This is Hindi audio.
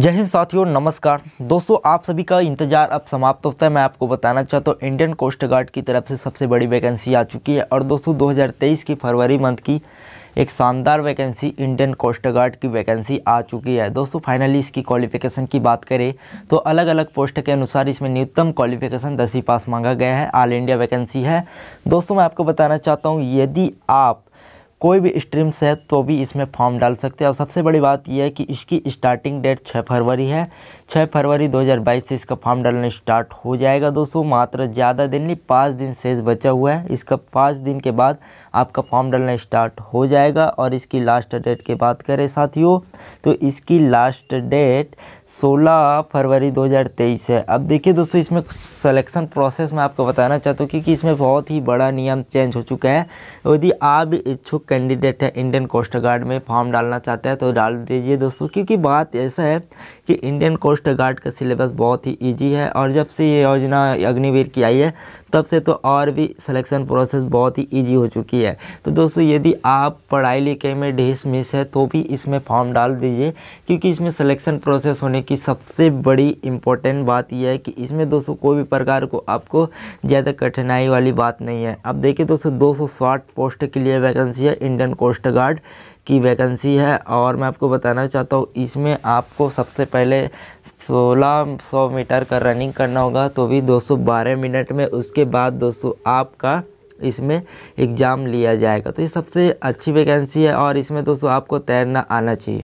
जय हिंद साथियों नमस्कार दोस्तों आप सभी का इंतजार अब समाप्त होता है मैं आपको बताना चाहता हूँ इंडियन कोस्ट गार्ड की तरफ से सबसे बड़ी वैकेंसी आ चुकी है और दोस्तों 2023 की फरवरी मंथ की एक शानदार वैकेंसी इंडियन कोस्ट गार्ड की वैकेंसी आ चुकी है दोस्तों फाइनली इसकी क्वालिफिकेशन की बात करें तो अलग अलग पोस्ट के अनुसार इसमें न्यूनतम क्वालिफिकेशन दसवीं पास मांगा गया है ऑल इंडिया वैकेंसी है दोस्तों मैं आपको बताना चाहता हूँ यदि आप कोई भी स्ट्रीम्स है तो भी इसमें फॉर्म डाल सकते हैं और सबसे बड़ी बात यह है कि इसकी स्टार्टिंग डेट 6 फरवरी है 6 फरवरी 2022 से इसका फॉर्म डालना स्टार्ट हो जाएगा दोस्तों मात्र ज़्यादा दिन नहीं पाँच दिन से बचा हुआ है इसका पाँच दिन के बाद आपका फॉर्म डालना स्टार्ट हो जाएगा और इसकी लास्ट डेट की बात करें साथियों तो इसकी लास्ट डेट सोलह फरवरी दो है अब देखिए दोस्तों इसमें सलेक्शन प्रोसेस मैं आपको बताना चाहता हूँ क्योंकि इसमें बहुत ही बड़ा नियम चेंज हो चुका है यदि आप इच्छुक कैंडिडेट है इंडियन कोस्ट गार्ड में फॉर्म डालना चाहता है तो डाल दीजिए दोस्तों क्योंकि बात ऐसा है कि इंडियन कोस्ट गार्ड का सिलेबस बहुत ही ईजी है और जब से ये योजना अग्निवीर की आई है तब से तो और भी सिलेक्शन प्रोसेस बहुत ही ईजी हो चुकी है तो दोस्तों यदि आप पढ़ाई लिखाई में ढेस मिस है तो भी इसमें फॉर्म डाल दीजिए क्योंकि इसमें सिलेक्शन प्रोसेस होने की सबसे बड़ी इम्पोर्टेंट बात यह है कि इसमें दोस्तों कोई भी प्रकार को आपको ज़्यादा कठिनाई वाली बात नहीं है अब देखिए दोस्तों दो सौ पोस्ट के लिए वैकेंसी है इंडियन कोस्ट गार्ड की वैकेंसी है और मैं आपको बताना चाहता हूँ इसमें आपको सबसे पहले 1600 मीटर का रनिंग करना होगा तो भी 212 मिनट में उसके बाद दोस्तों आपका इसमें एग्ज़ाम लिया जाएगा तो ये सबसे अच्छी वैकेंसी है और इसमें दोस्तों आपको तैरना आना चाहिए